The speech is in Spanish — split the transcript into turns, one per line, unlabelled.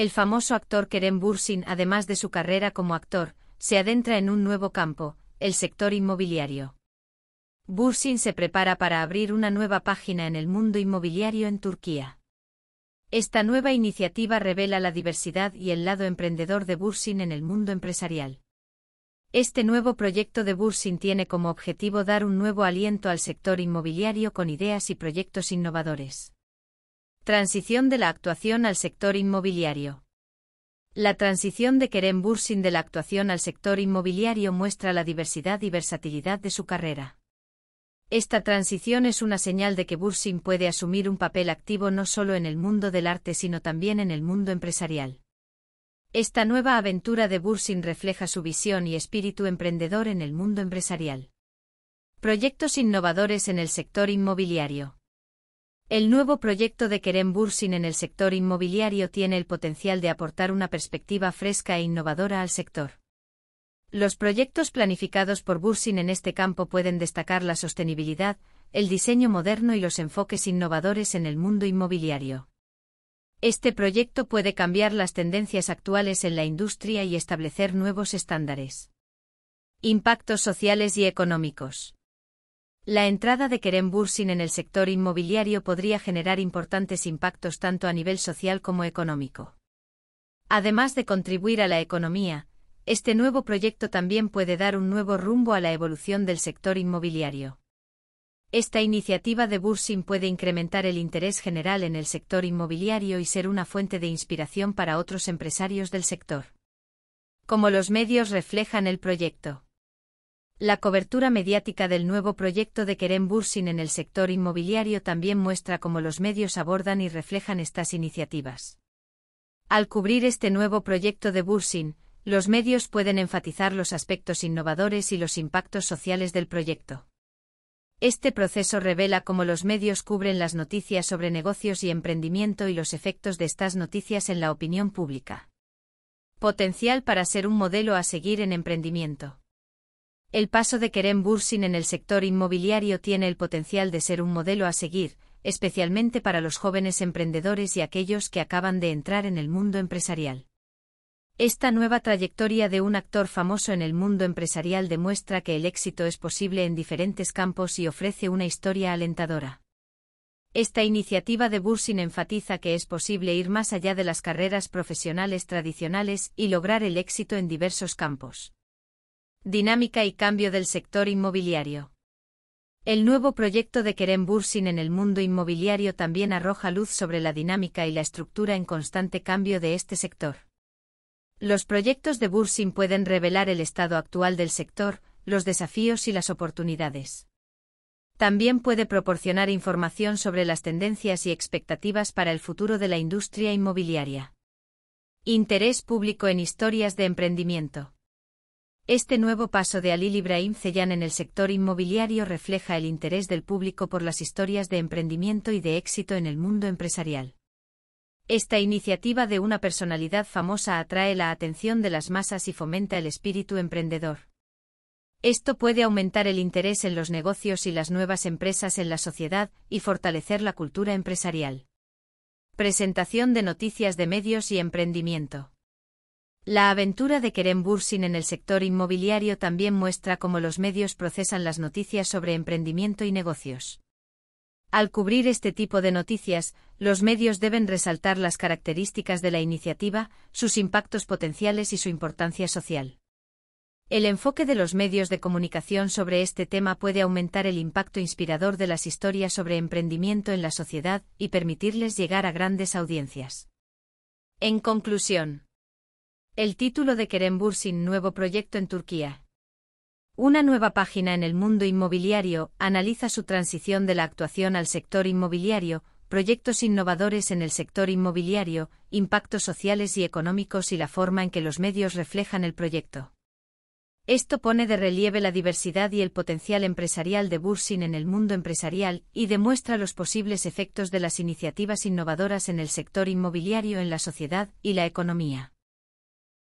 El famoso actor Kerem Bursin, además de su carrera como actor, se adentra en un nuevo campo, el sector inmobiliario. Bursin se prepara para abrir una nueva página en el mundo inmobiliario en Turquía. Esta nueva iniciativa revela la diversidad y el lado emprendedor de Bursin en el mundo empresarial. Este nuevo proyecto de Bursin tiene como objetivo dar un nuevo aliento al sector inmobiliario con ideas y proyectos innovadores. Transición de la actuación al sector inmobiliario. La transición de Kerem Bursin de la actuación al sector inmobiliario muestra la diversidad y versatilidad de su carrera. Esta transición es una señal de que Bursin puede asumir un papel activo no solo en el mundo del arte sino también en el mundo empresarial. Esta nueva aventura de Bursin refleja su visión y espíritu emprendedor en el mundo empresarial. Proyectos innovadores en el sector inmobiliario. El nuevo proyecto de Kerem Bursin en el sector inmobiliario tiene el potencial de aportar una perspectiva fresca e innovadora al sector. Los proyectos planificados por Bursin en este campo pueden destacar la sostenibilidad, el diseño moderno y los enfoques innovadores en el mundo inmobiliario. Este proyecto puede cambiar las tendencias actuales en la industria y establecer nuevos estándares. Impactos sociales y económicos. La entrada de Kerem Bursin en el sector inmobiliario podría generar importantes impactos tanto a nivel social como económico. Además de contribuir a la economía, este nuevo proyecto también puede dar un nuevo rumbo a la evolución del sector inmobiliario. Esta iniciativa de Bursin puede incrementar el interés general en el sector inmobiliario y ser una fuente de inspiración para otros empresarios del sector. Como los medios reflejan el proyecto. La cobertura mediática del nuevo proyecto de Kerem Bursin en el sector inmobiliario también muestra cómo los medios abordan y reflejan estas iniciativas. Al cubrir este nuevo proyecto de Bursin, los medios pueden enfatizar los aspectos innovadores y los impactos sociales del proyecto. Este proceso revela cómo los medios cubren las noticias sobre negocios y emprendimiento y los efectos de estas noticias en la opinión pública. Potencial para ser un modelo a seguir en emprendimiento. El paso de Kerem Bursin en el sector inmobiliario tiene el potencial de ser un modelo a seguir, especialmente para los jóvenes emprendedores y aquellos que acaban de entrar en el mundo empresarial. Esta nueva trayectoria de un actor famoso en el mundo empresarial demuestra que el éxito es posible en diferentes campos y ofrece una historia alentadora. Esta iniciativa de Bursin enfatiza que es posible ir más allá de las carreras profesionales tradicionales y lograr el éxito en diversos campos. Dinámica y cambio del sector inmobiliario. El nuevo proyecto de Kerem Bursin en el mundo inmobiliario también arroja luz sobre la dinámica y la estructura en constante cambio de este sector. Los proyectos de Bursin pueden revelar el estado actual del sector, los desafíos y las oportunidades. También puede proporcionar información sobre las tendencias y expectativas para el futuro de la industria inmobiliaria. Interés público en historias de emprendimiento. Este nuevo paso de Alil Ibrahim Ceyán en el sector inmobiliario refleja el interés del público por las historias de emprendimiento y de éxito en el mundo empresarial. Esta iniciativa de una personalidad famosa atrae la atención de las masas y fomenta el espíritu emprendedor. Esto puede aumentar el interés en los negocios y las nuevas empresas en la sociedad y fortalecer la cultura empresarial. Presentación de noticias de medios y emprendimiento. La aventura de Kerem Bursin en el sector inmobiliario también muestra cómo los medios procesan las noticias sobre emprendimiento y negocios. Al cubrir este tipo de noticias, los medios deben resaltar las características de la iniciativa, sus impactos potenciales y su importancia social. El enfoque de los medios de comunicación sobre este tema puede aumentar el impacto inspirador de las historias sobre emprendimiento en la sociedad y permitirles llegar a grandes audiencias. En conclusión, el título de Kerem Bursin Nuevo proyecto en Turquía. Una nueva página en el mundo inmobiliario analiza su transición de la actuación al sector inmobiliario, proyectos innovadores en el sector inmobiliario, impactos sociales y económicos y la forma en que los medios reflejan el proyecto. Esto pone de relieve la diversidad y el potencial empresarial de Bursin en el mundo empresarial y demuestra los posibles efectos de las iniciativas innovadoras en el sector inmobiliario en la sociedad y la economía.